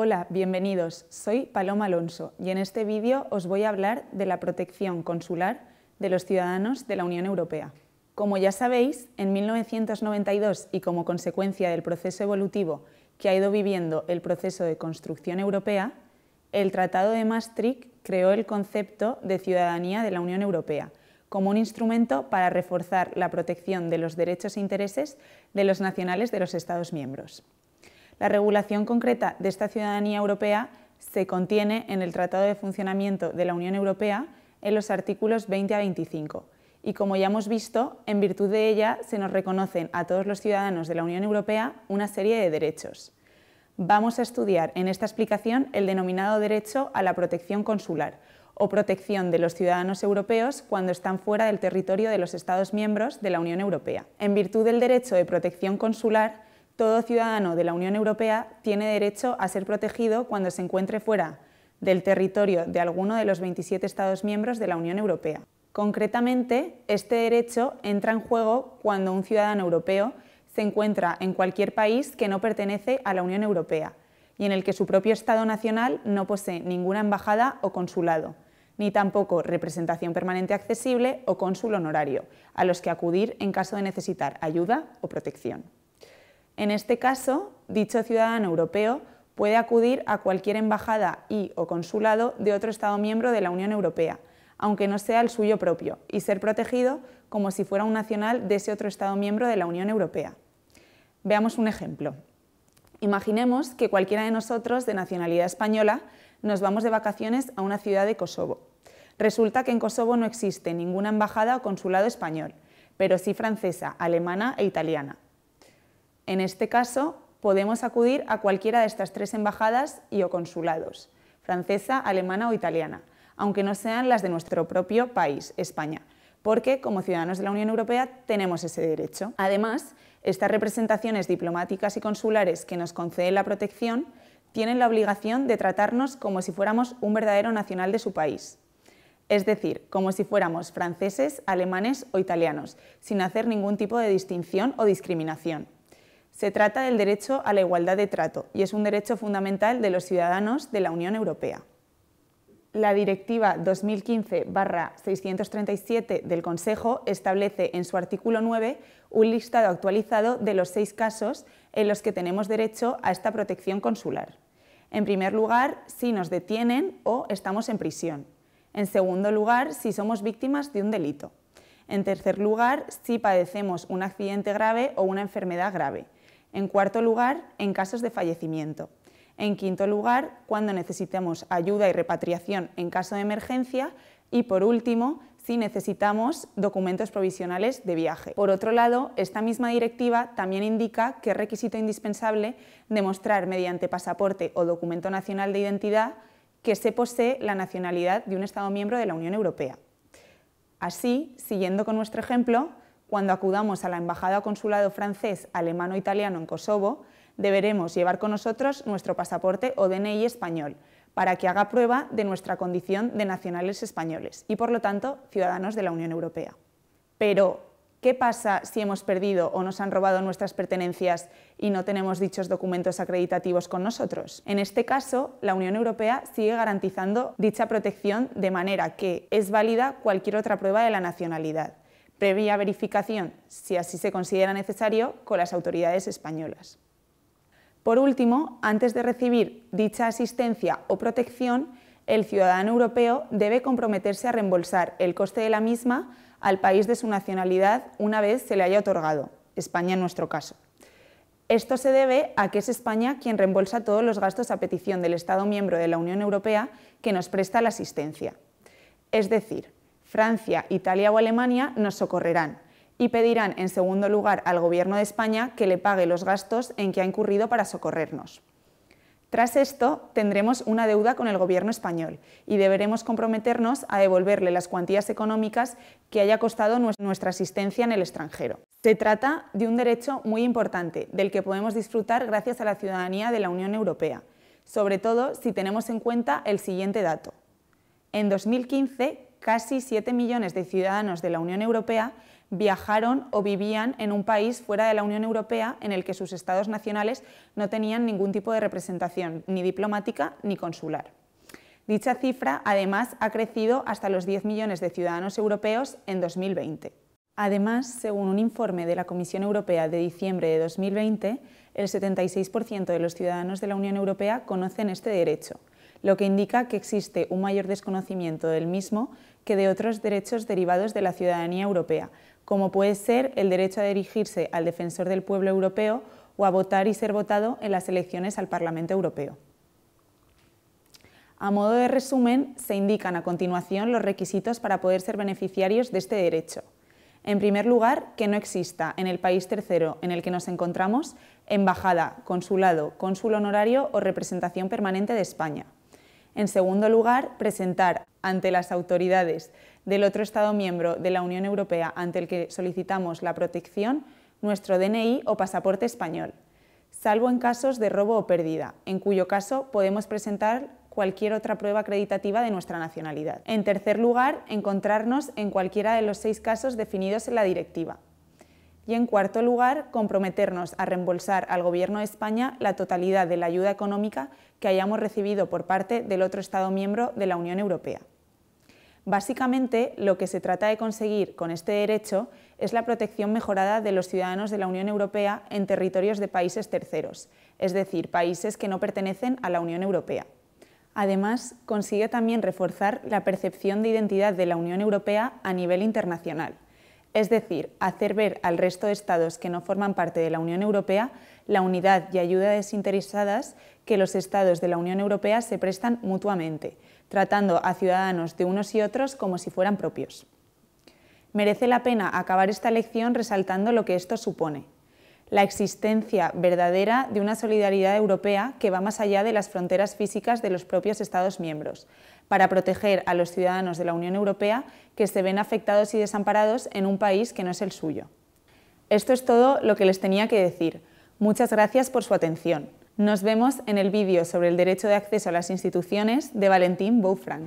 Hola, bienvenidos. Soy Paloma Alonso y en este vídeo os voy a hablar de la protección consular de los ciudadanos de la Unión Europea. Como ya sabéis, en 1992 y como consecuencia del proceso evolutivo que ha ido viviendo el proceso de construcción europea, el Tratado de Maastricht creó el concepto de ciudadanía de la Unión Europea como un instrumento para reforzar la protección de los derechos e intereses de los nacionales de los Estados miembros. La regulación concreta de esta ciudadanía europea se contiene en el Tratado de Funcionamiento de la Unión Europea en los artículos 20 a 25 y, como ya hemos visto, en virtud de ella se nos reconocen a todos los ciudadanos de la Unión Europea una serie de derechos. Vamos a estudiar en esta explicación el denominado derecho a la protección consular o protección de los ciudadanos europeos cuando están fuera del territorio de los Estados miembros de la Unión Europea. En virtud del derecho de protección consular, todo ciudadano de la Unión Europea tiene derecho a ser protegido cuando se encuentre fuera del territorio de alguno de los 27 Estados miembros de la Unión Europea. Concretamente, este derecho entra en juego cuando un ciudadano europeo se encuentra en cualquier país que no pertenece a la Unión Europea y en el que su propio Estado nacional no posee ninguna embajada o consulado, ni tampoco representación permanente accesible o cónsul honorario, a los que acudir en caso de necesitar ayuda o protección. En este caso, dicho ciudadano europeo puede acudir a cualquier embajada y o consulado de otro Estado miembro de la Unión Europea, aunque no sea el suyo propio, y ser protegido como si fuera un nacional de ese otro Estado miembro de la Unión Europea. Veamos un ejemplo. Imaginemos que cualquiera de nosotros de nacionalidad española nos vamos de vacaciones a una ciudad de Kosovo. Resulta que en Kosovo no existe ninguna embajada o consulado español, pero sí francesa, alemana e italiana. En este caso, podemos acudir a cualquiera de estas tres embajadas y o consulados, francesa, alemana o italiana, aunque no sean las de nuestro propio país, España, porque como ciudadanos de la Unión Europea tenemos ese derecho. Además, estas representaciones diplomáticas y consulares que nos conceden la protección tienen la obligación de tratarnos como si fuéramos un verdadero nacional de su país, es decir, como si fuéramos franceses, alemanes o italianos, sin hacer ningún tipo de distinción o discriminación. Se trata del derecho a la igualdad de trato y es un derecho fundamental de los ciudadanos de la Unión Europea. La Directiva 2015-637 del Consejo establece en su artículo 9 un listado actualizado de los seis casos en los que tenemos derecho a esta protección consular. En primer lugar, si nos detienen o estamos en prisión. En segundo lugar, si somos víctimas de un delito. En tercer lugar, si padecemos un accidente grave o una enfermedad grave. En cuarto lugar, en casos de fallecimiento. En quinto lugar, cuando necesitemos ayuda y repatriación en caso de emergencia. Y por último, si necesitamos documentos provisionales de viaje. Por otro lado, esta misma directiva también indica que es requisito indispensable demostrar mediante pasaporte o documento nacional de identidad que se posee la nacionalidad de un Estado miembro de la Unión Europea. Así, siguiendo con nuestro ejemplo, cuando acudamos a la embajada o consulado francés, alemán o italiano en Kosovo, deberemos llevar con nosotros nuestro pasaporte o DNI español para que haga prueba de nuestra condición de nacionales españoles y, por lo tanto, ciudadanos de la Unión Europea. Pero, ¿qué pasa si hemos perdido o nos han robado nuestras pertenencias y no tenemos dichos documentos acreditativos con nosotros? En este caso, la Unión Europea sigue garantizando dicha protección de manera que es válida cualquier otra prueba de la nacionalidad previa verificación, si así se considera necesario, con las autoridades españolas. Por último, antes de recibir dicha asistencia o protección, el ciudadano europeo debe comprometerse a reembolsar el coste de la misma al país de su nacionalidad una vez se le haya otorgado, España en nuestro caso. Esto se debe a que es España quien reembolsa todos los gastos a petición del Estado miembro de la Unión Europea que nos presta la asistencia. Es decir, Francia, Italia o Alemania nos socorrerán y pedirán en segundo lugar al Gobierno de España que le pague los gastos en que ha incurrido para socorrernos. Tras esto, tendremos una deuda con el Gobierno español y deberemos comprometernos a devolverle las cuantías económicas que haya costado nuestra asistencia en el extranjero. Se trata de un derecho muy importante, del que podemos disfrutar gracias a la ciudadanía de la Unión Europea, sobre todo si tenemos en cuenta el siguiente dato. En 2015, casi 7 millones de ciudadanos de la Unión Europea viajaron o vivían en un país fuera de la Unión Europea en el que sus estados nacionales no tenían ningún tipo de representación, ni diplomática ni consular. Dicha cifra, además, ha crecido hasta los 10 millones de ciudadanos europeos en 2020. Además, según un informe de la Comisión Europea de diciembre de 2020, el 76% de los ciudadanos de la Unión Europea conocen este derecho, lo que indica que existe un mayor desconocimiento del mismo que de otros derechos derivados de la ciudadanía europea, como puede ser el derecho a dirigirse al defensor del pueblo europeo o a votar y ser votado en las elecciones al Parlamento Europeo. A modo de resumen, se indican a continuación los requisitos para poder ser beneficiarios de este derecho. En primer lugar, que no exista en el país tercero en el que nos encontramos embajada, consulado, cónsul honorario o representación permanente de España. En segundo lugar, presentar ante las autoridades del otro Estado miembro de la Unión Europea ante el que solicitamos la protección nuestro DNI o pasaporte español, salvo en casos de robo o pérdida, en cuyo caso podemos presentar cualquier otra prueba acreditativa de nuestra nacionalidad. En tercer lugar, encontrarnos en cualquiera de los seis casos definidos en la directiva, y en cuarto lugar, comprometernos a reembolsar al Gobierno de España la totalidad de la ayuda económica que hayamos recibido por parte del otro Estado miembro de la Unión Europea. Básicamente, lo que se trata de conseguir con este derecho es la protección mejorada de los ciudadanos de la Unión Europea en territorios de países terceros, es decir, países que no pertenecen a la Unión Europea. Además, consigue también reforzar la percepción de identidad de la Unión Europea a nivel internacional es decir, hacer ver al resto de Estados que no forman parte de la Unión Europea la unidad y ayuda desinteresadas que los Estados de la Unión Europea se prestan mutuamente, tratando a ciudadanos de unos y otros como si fueran propios. Merece la pena acabar esta lección resaltando lo que esto supone la existencia verdadera de una solidaridad europea que va más allá de las fronteras físicas de los propios Estados miembros, para proteger a los ciudadanos de la Unión Europea que se ven afectados y desamparados en un país que no es el suyo. Esto es todo lo que les tenía que decir. Muchas gracias por su atención. Nos vemos en el vídeo sobre el derecho de acceso a las instituciones de Valentín Boufranc.